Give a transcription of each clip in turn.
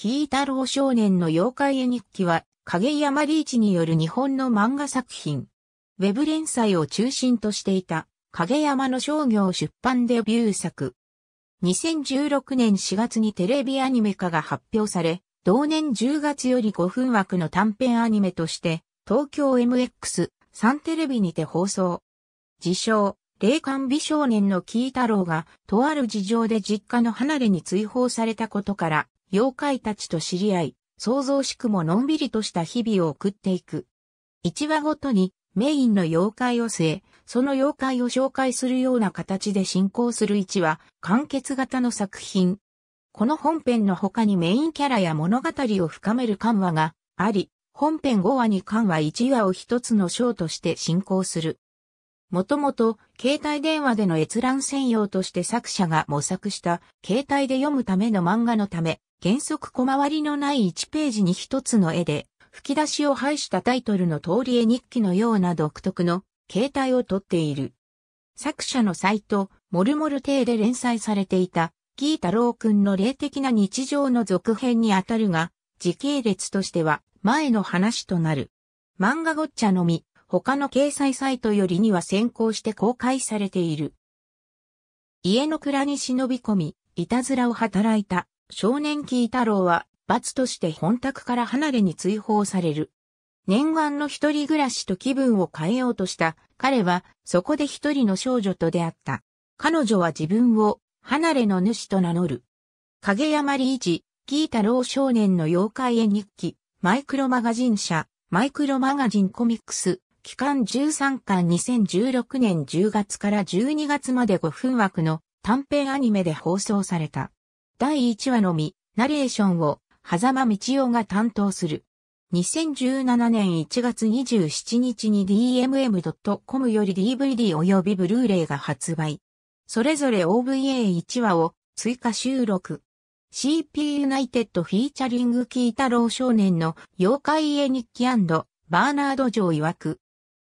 キー太郎少年の妖怪絵日記は、影山リーチによる日本の漫画作品。ウェブ連載を中心としていた、影山の商業出版デビュー作。2016年4月にテレビアニメ化が発表され、同年10月より5分枠の短編アニメとして、東京 MX、3テレビにて放送。自称、霊感美少年のキー太郎が、とある事情で実家の離れに追放されたことから、妖怪たちと知り合い、想像しくものんびりとした日々を送っていく。一話ごとにメインの妖怪を据え、その妖怪を紹介するような形で進行する一話、完結型の作品。この本編の他にメインキャラや物語を深める緩和があり、本編5話に緩和1話を一つの章として進行する。もともと携帯電話での閲覧専用として作者が模索した携帯で読むための漫画のため、原則小回りのない1ページに一つの絵で、吹き出しを排したタイトルの通り絵日記のような独特の形態をとっている。作者のサイト、モルモル亭で連載されていた、ギー太郎くんの霊的な日常の続編にあたるが、時系列としては前の話となる。漫画ごっちゃのみ、他の掲載サイトよりには先行して公開されている。家の蔵に忍び込み、いたずらを働いた少年キー太郎は罰として本宅から離れに追放される。念願の一人暮らしと気分を変えようとした彼はそこで一人の少女と出会った。彼女は自分を離れの主と名乗る。影山理一、キー太郎少年の妖怪絵日記、マイクロマガジン社、マイクロマガジンコミックス、期間13巻2016年10月から12月まで5分枠の短編アニメで放送された。第1話のみ、ナレーションを、狭間道夫が担当する。2017年1月27日に dmm.com より DVD 及びブルーレイが発売。それぞれ OVA1 話を追加収録。CP ユナイテッドフィーチャリングキータロー少年の妖怪絵日記バーナード城曰く、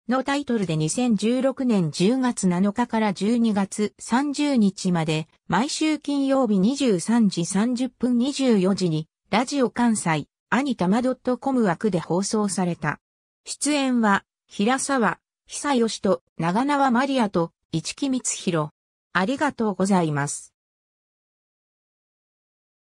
のタイトルで2016年10月7日から12月30日まで、毎週金曜日23時30分24時に、ラジオ関西、アニタマ .com 枠で放送された。出演は、平沢、久吉と長縄マリアと、市木光弘。ありがとうございます。